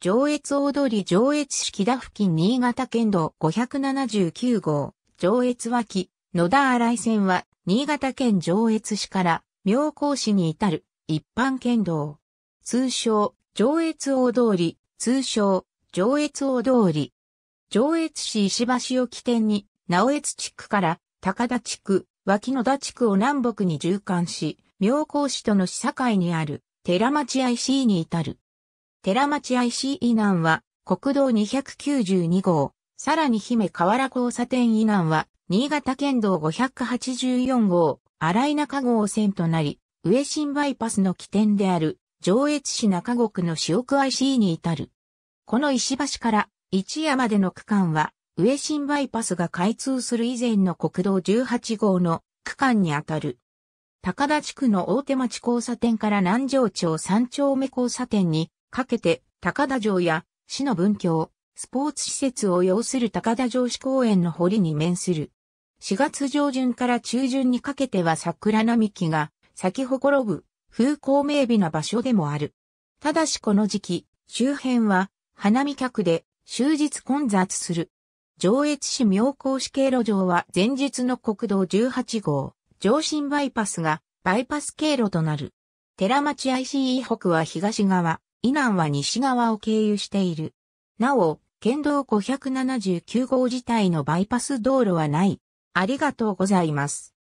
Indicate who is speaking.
Speaker 1: 上越大通り上越市北田付近新潟県道579号、
Speaker 2: 上越脇、野田新井線は、新潟県上越市から妙高市に至る一般県道。通称、上越大通通称、上越大通り。上越市石橋を起点に、直越地区から高田地区、脇野田地区を南北に縦貫し、妙高市との市境にある寺町 IC に至る。寺町 IC 以南は国道292号、さらに姫河原交差点以南は新潟県道584号、荒井中号線となり、上新バイパスの起点である上越市中国の塩区 IC に至る。この石橋から一夜までの区間は上新バイパスが開通する以前の国道18号の区間にあたる。高田地区の大手町交差点から南城町三丁目交差点にかけて高田城や市の文教、スポーツ施設を要する高田城市公園の堀に面する。4月上旬から中旬にかけては桜並木が咲き誇ぶ風光明媚な場所でもある。ただしこの時期、周辺は花見客で終日混雑する。上越市妙高市経路上は前日の国道18号、上新バイパスがバイパス経路となる。寺町 ICE 北は東側、以南は西側を経由している。なお、県道579号自体のバイパス道路
Speaker 1: はない。ありがとうございます。